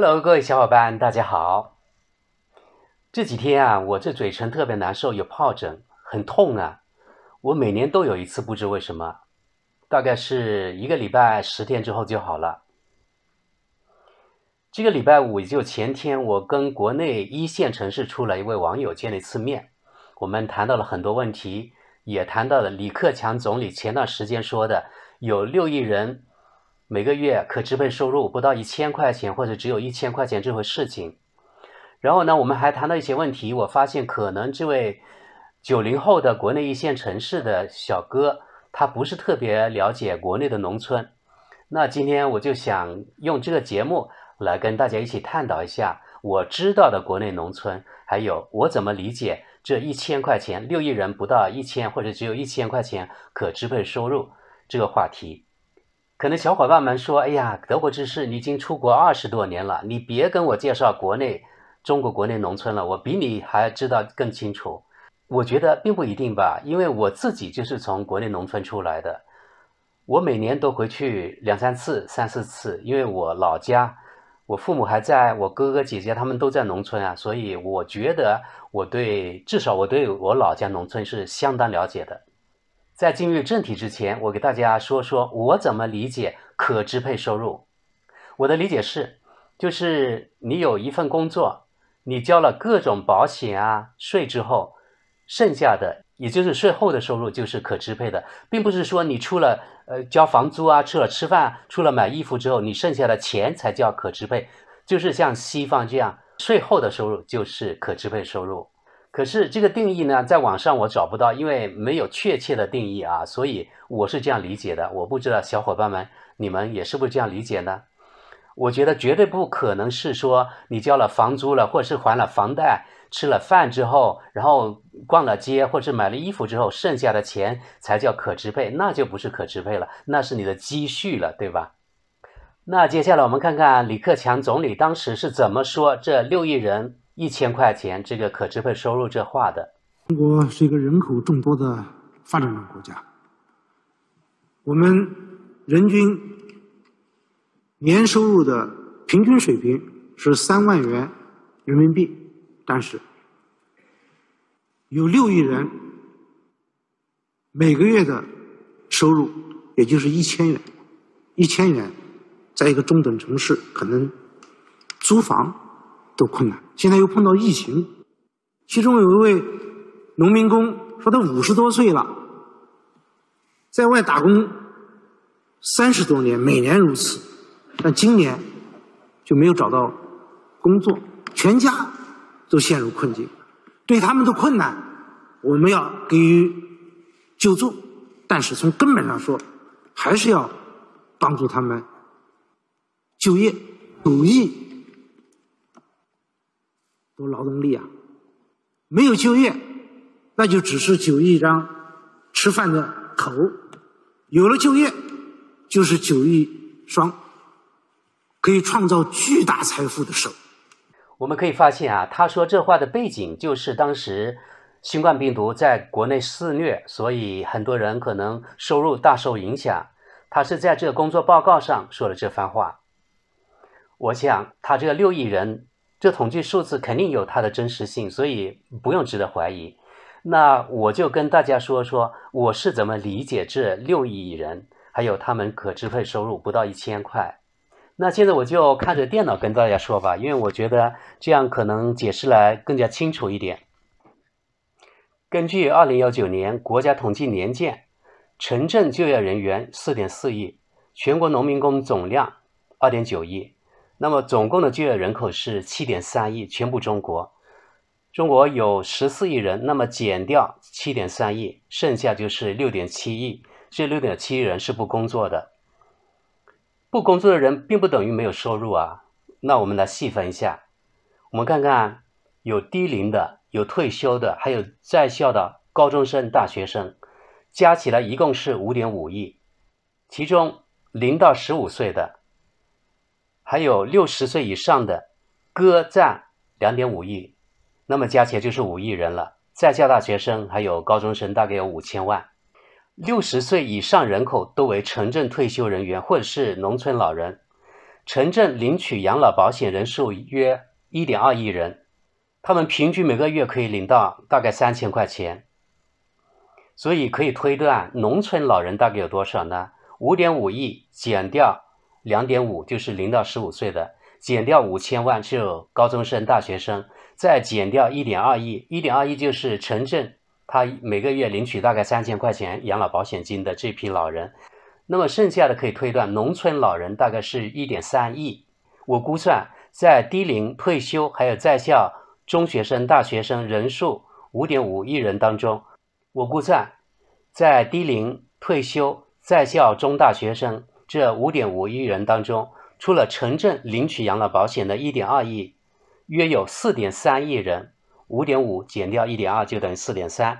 Hello，各位小伙伴，大家好。这几天啊，我这嘴唇特别难受，有疱疹，很痛啊。我每年都有一次，不知为什么，大概是一个礼拜十天之后就好了。这个礼拜五也就前天，我跟国内一线城市出来一位网友见了一次面，我们谈到了很多问题，也谈到了李克强总理前段时间说的有六亿人。每个月可支配收入不到一千块钱，或者只有一千块钱这回事情。然后呢，我们还谈到一些问题。我发现可能这位九零后的国内一线城市的小哥，他不是特别了解国内的农村。那今天我就想用这个节目来跟大家一起探讨一下我知道的国内农村，还有我怎么理解这一千块钱，六亿人不到一千或者只有一千块钱可支配收入这个话题。可能小伙伴们说：“哎呀，德国知识，你已经出国二十多年了，你别跟我介绍国内中国国内农村了。我比你还知道更清楚。我觉得并不一定吧，因为我自己就是从国内农村出来的，我每年都回去两三次、三四次，因为我老家，我父母还在我哥哥姐姐他们都在农村啊，所以我觉得我对至少我对我老家农村是相当了解的。”在进入正题之前，我给大家说说我怎么理解可支配收入。我的理解是，就是你有一份工作，你交了各种保险啊税之后，剩下的，也就是税后的收入就是可支配的，并不是说你出了呃交房租啊，出了吃饭，出了买衣服之后，你剩下的钱才叫可支配。就是像西方这样，税后的收入就是可支配收入。可是这个定义呢，在网上我找不到，因为没有确切的定义啊，所以我是这样理解的。我不知道小伙伴们你们也是不是这样理解呢？我觉得绝对不可能是说你交了房租了，或者是还了房贷，吃了饭之后，然后逛了街，或是买了衣服之后，剩下的钱才叫可支配，那就不是可支配了，那是你的积蓄了，对吧？那接下来我们看看李克强总理当时是怎么说这六亿人。一千块钱，这个可支配收入这画的。中国是一个人口众多的发展中国家，我们人均年收入的平均水平是三万元人民币，但是有六亿人每个月的收入也就是一千元，一千元在一个中等城市可能租房。都困难，现在又碰到疫情。其中有一位农民工说：“他五十多岁了，在外打工三十多年，每年如此，但今年就没有找到工作，全家都陷入困境。对他们的困难，我们要给予救助，但是从根本上说，还是要帮助他们就业，努力。”多劳动力啊，没有就业，那就只是九亿张吃饭的口；有了就业，就是九亿双可以创造巨大财富的手。我们可以发现啊，他说这话的背景就是当时新冠病毒在国内肆虐，所以很多人可能收入大受影响。他是在这个工作报告上说了这番话。我想，他这个六亿人。这统计数字肯定有它的真实性，所以不用值得怀疑。那我就跟大家说说我是怎么理解这六亿人，还有他们可支配收入不到一千块。那现在我就看着电脑跟大家说吧，因为我觉得这样可能解释来更加清楚一点。根据二零幺九年国家统计年鉴，城镇就业人员四点四亿，全国农民工总量二点九亿。那么总共的就业人口是七点三亿，全部中国，中国有十四亿人，那么减掉七点三亿，剩下就是六点七亿，这六点七亿人是不工作的，不工作的人并不等于没有收入啊。那我们来细分一下，我们看看有低龄的，有退休的，还有在校的高中生、大学生，加起来一共是五点五亿，其中零到十五岁的。还有六十岁以上的，各占两点五亿，那么加起来就是五亿人了。在校大学生还有高中生，大概有五千万。六十岁以上人口都为城镇退休人员或者是农村老人，城镇领取养老保险人数约一点二亿人，他们平均每个月可以领到大概三千块钱。所以可以推断，农村老人大概有多少呢？五点五亿减掉。两点五就是零到十五岁的，减掉五千万就高中生、大学生，再减掉一点二亿，一点二亿就是城镇，他每个月领取大概三千块钱养老保险金的这批老人。那么剩下的可以推断，农村老人大概是一点三亿。我估算，在低龄退休还有在校中学生、大学生人数五点五亿人当中，我估算，在低龄退休、在校中大学生。这五点五亿人当中，除了城镇领取养老保险的1.2亿，约有4.3亿人。5.5减掉1.2就等于4.3，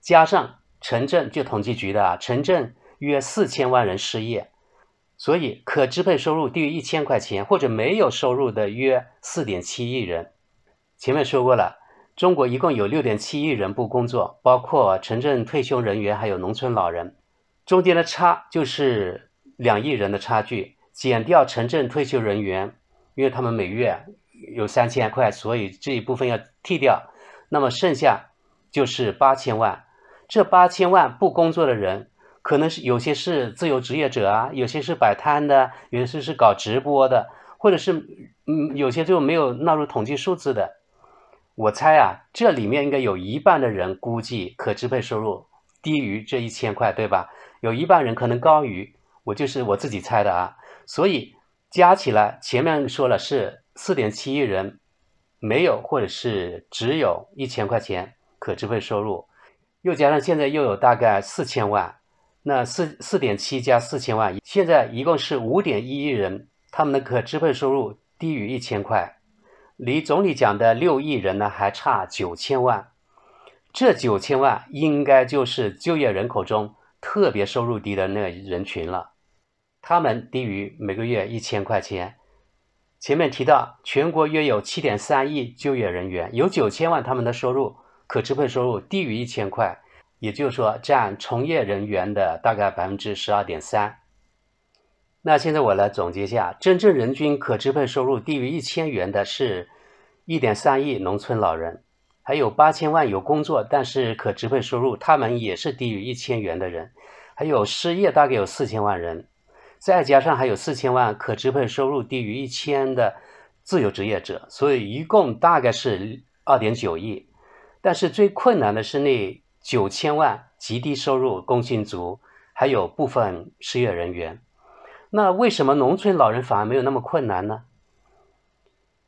加上城镇就统计局的啊，城镇约4000万人失业，所以可支配收入低于1000块钱或者没有收入的约4.7亿人。前面说过了，中国一共有6.7亿人不工作，包括城镇退休人员还有农村老人，中间的差就是。两亿人的差距，减掉城镇退休人员，因为他们每月有三千块，所以这一部分要剔掉。那么剩下就是八千万，这八千万不工作的人，可能是有些是自由职业者啊，有些是摆摊的，有些是搞直播的，或者是嗯，有些就没有纳入统计数字的。我猜啊，这里面应该有一半的人估计可支配收入低于这一千块，对吧？有一半人可能高于。我就是我自己猜的啊，所以加起来，前面说了是四点七亿人，没有或者是只有一千块钱可支配收入，又加上现在又有大概四千万，那四四点七加四千万，现在一共是五点一亿人，他们的可支配收入低于一千块，离总理讲的六亿人呢还差九千万，这九千万应该就是就业人口中。特别收入低的那人群了，他们低于每个月一千块钱。前面提到，全国约有七点三亿就业人员，有九千万他们的收入可支配收入低于一千块，也就是说占从业人员的大概百分之十二点三。那现在我来总结一下，真正人均可支配收入低于一千元的是一点三亿农村老人。还有八千万有工作，但是可支配收入他们也是低于一千元的人，还有失业大概有四千万人，再加上还有四千万可支配收入低于一千的自由职业者，所以一共大概是二点九亿。但是最困难的是那九千万极低收入工薪族，还有部分失业人员。那为什么农村老人反而没有那么困难呢？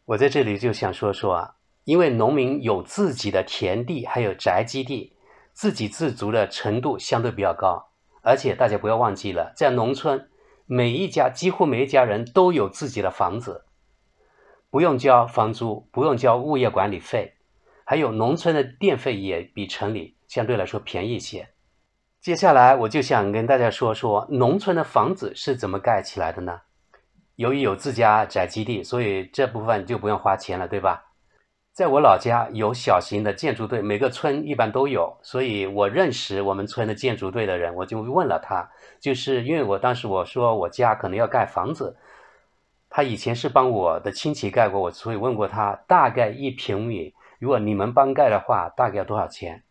我在这里就想说说啊。因为农民有自己的田地，还有宅基地，自给自足的程度相对比较高。而且大家不要忘记了，在农村，每一家几乎每一家人都有自己的房子，不用交房租，不用交物业管理费，还有农村的电费也比城里相对来说便宜一些。接下来我就想跟大家说说农村的房子是怎么盖起来的呢？由于有自家宅基地，所以这部分就不用花钱了，对吧？在我老家有小型的建筑队，每个村一般都有，所以我认识我们村的建筑队的人，我就问了他，就是因为我当时我说我家可能要盖房子，他以前是帮我的亲戚盖过，我所以问过他，大概一平米，如果你们帮盖的话，大概要多少钱？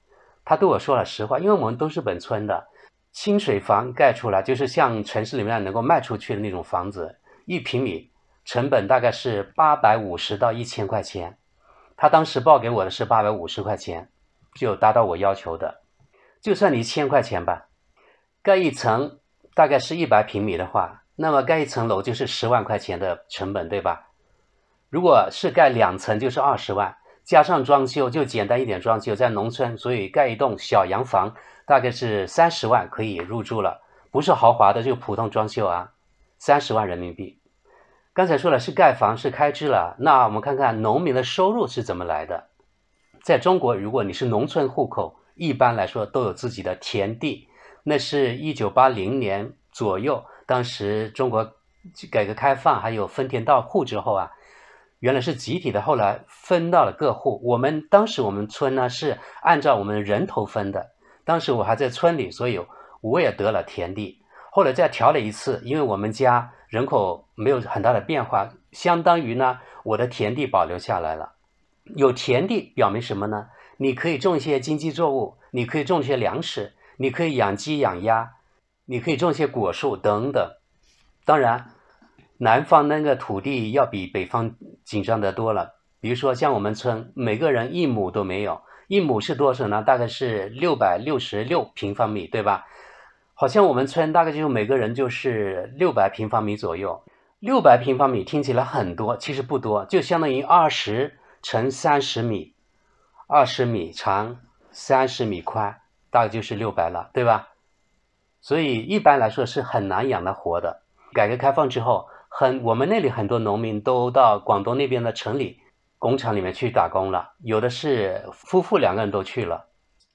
他对我说了实话，因为我们都是本村的，清水房盖出来就是像城市里面能够卖出去的那种房子，一平米成本大概是八百五十到一千块钱。他当时报给我的是八百五十块钱，就达到我要求的。就算你一千块钱吧，盖一层大概是一百平米的话，那么盖一层楼就是十万块钱的成本，对吧？如果是盖两层就是二十万，加上装修就简单一点装修，在农村，所以盖一栋小洋房大概是三十万可以入住了，不是豪华的就普通装修啊，三十万人民币。刚才说了是盖房是开支了，那我们看看农民的收入是怎么来的。在中国，如果你是农村户口，一般来说都有自己的田地。那是一九八零年左右，当时中国改革开放还有分田到户之后啊，原来是集体的，后来分到了各户。我们当时我们村呢是按照我们人头分的。当时我还在村里，所以我也得了田地。后来再调了一次，因为我们家。人口没有很大的变化，相当于呢，我的田地保留下来了。有田地表明什么呢？你可以种一些经济作物，你可以种一些粮食，你可以养鸡养鸭，你可以种一些果树等等。当然，南方那个土地要比北方紧张得多了。比如说像我们村，每个人一亩都没有，一亩是多少呢？大概是六百六十六平方米，对吧？好像我们村大概就是每个人就是六百平方米左右，六百平方米听起来很多，其实不多，就相当于二十乘三十米，二十米长，三十米宽，大概就是六百了，对吧？所以一般来说是很难养得活的。改革开放之后，很我们那里很多农民都到广东那边的城里工厂里面去打工了，有的是夫妇两个人都去了。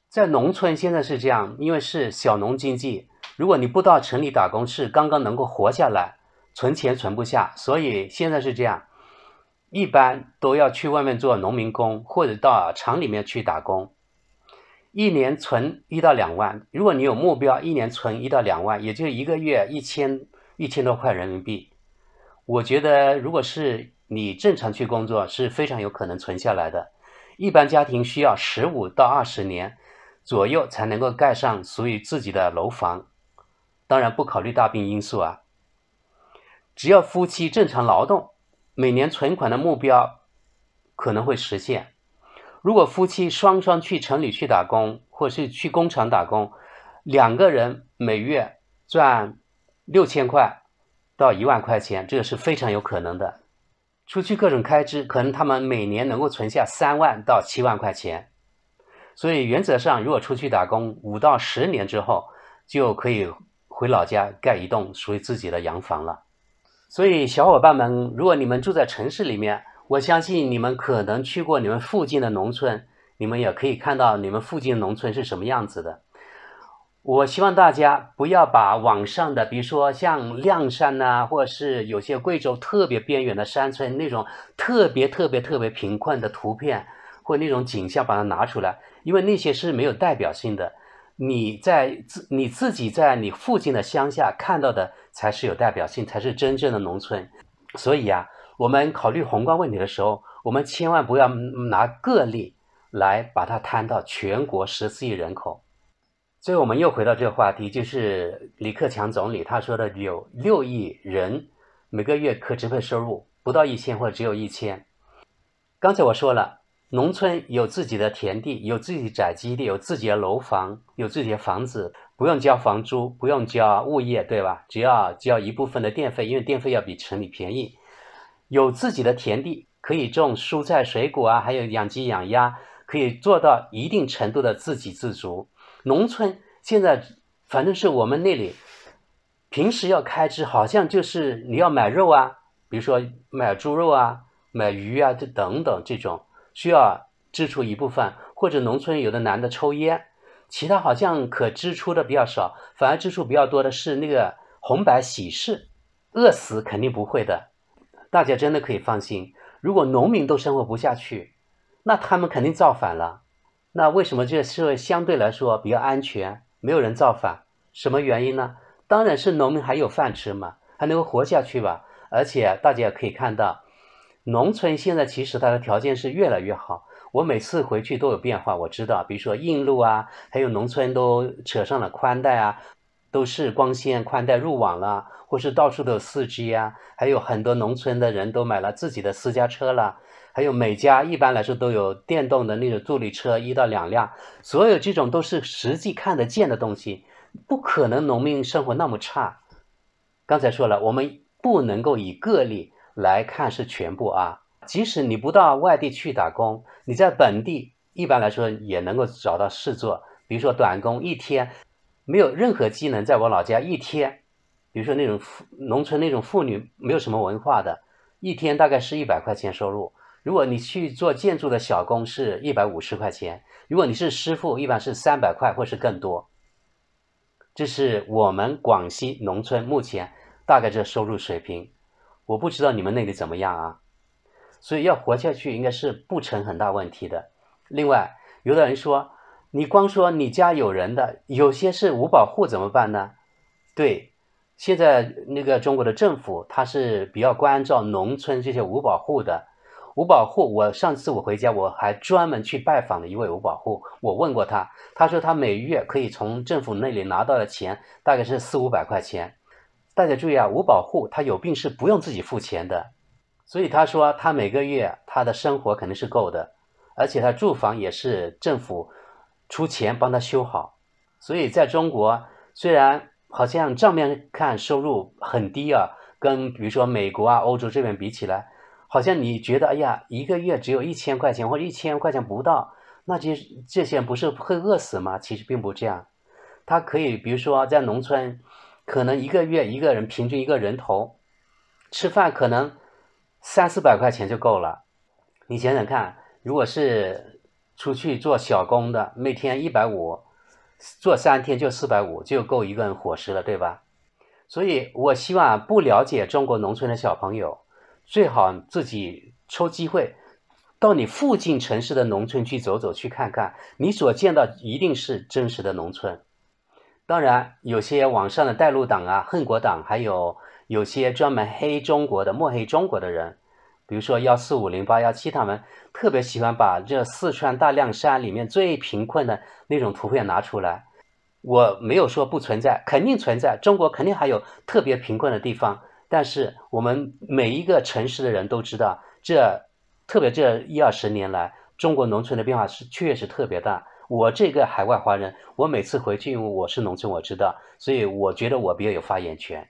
在农村现在是这样，因为是小农经济。如果你不到城里打工，是刚刚能够活下来，存钱存不下，所以现在是这样，一般都要去外面做农民工或者到厂里面去打工，一年存一到两万。如果你有目标，一年存一到两万，也就一个月一千一千多块人民币。我觉得，如果是你正常去工作，是非常有可能存下来的。一般家庭需要十五到二十年左右才能够盖上属于自己的楼房。当然不考虑大病因素啊，只要夫妻正常劳动，每年存款的目标可能会实现。如果夫妻双双去城里去打工，或是去工厂打工，两个人每月赚六千块到一万块钱，这个是非常有可能的。除去各种开支，可能他们每年能够存下三万到七万块钱。所以原则上，如果出去打工五到十年之后，就可以。回老家盖一栋属于自己的洋房了，所以小伙伴们，如果你们住在城市里面，我相信你们可能去过你们附近的农村，你们也可以看到你们附近农村是什么样子的。我希望大家不要把网上的，比如说像凉山呐，或者是有些贵州特别边远的山村那种特别特别特别贫困的图片或那种景象，把它拿出来，因为那些是没有代表性的。你在自你自己在你附近的乡下看到的才是有代表性，才是真正的农村。所以啊，我们考虑宏观问题的时候，我们千万不要拿个例来把它摊到全国十四亿人口。最后，我们又回到这个话题，就是李克强总理他说的，有六亿人每个月可支配收入不到一千或者只有一千。刚才我说了。农村有自己的田地，有自己的宅基地，有自己的楼房，有自己的房子，不用交房租，不用交物业，对吧？只要交一部分的电费，因为电费要比城里便宜。有自己的田地，可以种蔬菜、水果啊，还有养鸡、养鸭，可以做到一定程度的自给自足。农村现在，反正是我们那里，平时要开支，好像就是你要买肉啊，比如说买猪肉啊、买鱼啊，这等等这种。需要支出一部分，或者农村有的男的抽烟，其他好像可支出的比较少，反而支出比较多的是那个红白喜事。饿死肯定不会的，大家真的可以放心。如果农民都生活不下去，那他们肯定造反了。那为什么这个社会相对来说比较安全，没有人造反？什么原因呢？当然是农民还有饭吃嘛，还能够活下去吧。而且大家也可以看到。农村现在其实它的条件是越来越好，我每次回去都有变化，我知道，比如说硬路啊，还有农村都扯上了宽带啊，都是光纤宽带入网了，或是到处都有 4G 啊，还有很多农村的人都买了自己的私家车了，还有每家一般来说都有电动的那种助力车一到两辆，所有这种都是实际看得见的东西，不可能农民生活那么差。刚才说了，我们不能够以个例。来看是全部啊，即使你不到外地去打工，你在本地一般来说也能够找到事做。比如说短工一天，没有任何技能，在我老家一天，比如说那种农村那种妇女没有什么文化的，一天大概是一百块钱收入。如果你去做建筑的小工是一百五十块钱，如果你是师傅，一般是三百块或是更多。这是我们广西农村目前大概这收入水平。我不知道你们那里怎么样啊，所以要活下去应该是不成很大问题的。另外，有的人说，你光说你家有人的，有些是五保户怎么办呢？对，现在那个中国的政府他是比较关照农村这些五保户的。五保户，我上次我回家我还专门去拜访了一位五保户，我问过他，他说他每月可以从政府那里拿到的钱大概是四五百块钱。大家注意啊，五保户他有病是不用自己付钱的，所以他说他每个月他的生活肯定是够的，而且他住房也是政府出钱帮他修好。所以在中国，虽然好像账面看收入很低啊，跟比如说美国啊、欧洲这边比起来，好像你觉得哎呀，一个月只有一千块钱或一千块钱不到，那这这些人不是会饿死吗？其实并不这样，他可以比如说在农村。可能一个月一个人平均一个人头吃饭可能三四百块钱就够了，你想想看，如果是出去做小工的，每天一百五，做三天就四百五就够一个人伙食了，对吧？所以我希望不了解中国农村的小朋友，最好自己抽机会到你附近城市的农村去走走，去看看，你所见到一定是真实的农村。当然，有些网上的带路党啊、恨国党，还有有些专门黑中国的、抹黑中国的人，比如说幺四五零八幺七，他们特别喜欢把这四川大凉山里面最贫困的那种图片拿出来。我没有说不存在，肯定存在，中国肯定还有特别贫困的地方。但是我们每一个城市的人都知道，这特别这一二十年来，中国农村的变化是确实特别大。我这个海外华人，我每次回去，因为我是农村，我知道，所以我觉得我比较有发言权。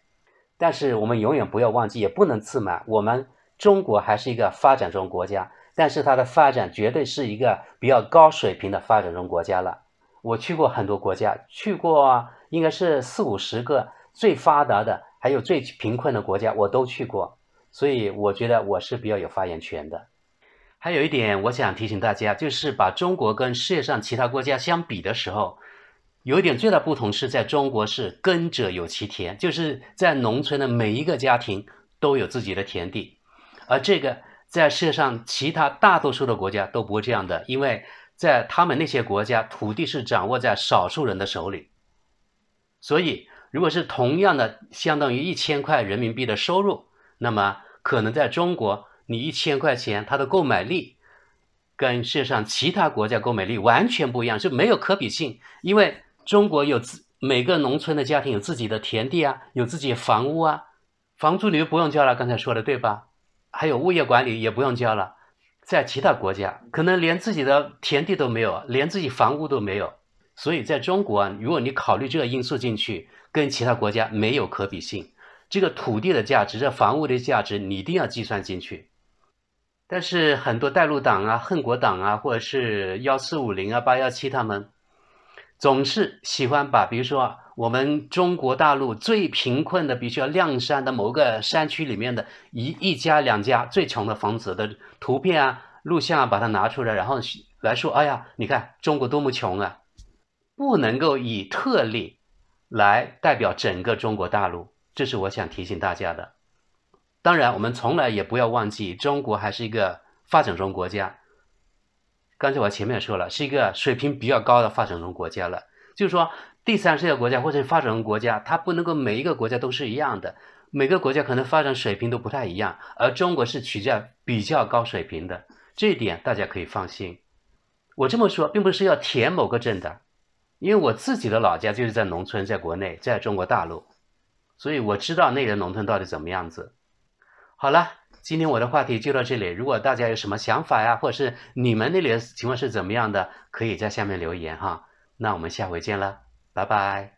但是我们永远不要忘记，也不能自满。我们中国还是一个发展中国家，但是它的发展绝对是一个比较高水平的发展中国家了。我去过很多国家，去过啊，应该是四五十个最发达的，还有最贫困的国家我都去过，所以我觉得我是比较有发言权的。还有一点，我想提醒大家，就是把中国跟世界上其他国家相比的时候，有一点最大不同是在中国是“耕者有其田”，就是在农村的每一个家庭都有自己的田地，而这个在世界上其他大多数的国家都不会这样的，因为在他们那些国家，土地是掌握在少数人的手里，所以如果是同样的相当于一千块人民币的收入，那么可能在中国。你一千块钱，它的购买力跟世界上其他国家购买力完全不一样，是没有可比性。因为中国有自每个农村的家庭有自己的田地啊，有自己房屋啊，房租你不用交了。刚才说的对吧？还有物业管理也不用交了。在其他国家，可能连自己的田地都没有，连自己房屋都没有。所以在中国，如果你考虑这个因素进去，跟其他国家没有可比性。这个土地的价值，这房屋的价值，你一定要计算进去。但是很多带路党啊、恨国党啊，或者是幺四五零啊、八幺七他们，总是喜欢把比如说我们中国大陆最贫困的，比如说凉山的某个山区里面的一一家两家最穷的房子的图片啊、录像啊，把它拿出来，然后来说：“哎呀，你看中国多么穷啊！”不能够以特例来代表整个中国大陆，这是我想提醒大家的。当然，我们从来也不要忘记，中国还是一个发展中国家。刚才我前面也说了，是一个水平比较高的发展中国家了。就是说，第三世界国家或者发展中国家，它不能够每一个国家都是一样的，每个国家可能发展水平都不太一样。而中国是取在比较高水平的，这一点大家可以放心。我这么说，并不是要填某个镇的，因为我自己的老家就是在农村，在国内，在中国大陆，所以我知道那个农村到底怎么样子。好了，今天我的话题就到这里。如果大家有什么想法呀，或者是你们那里的情况是怎么样的，可以在下面留言哈。那我们下回见了，拜拜。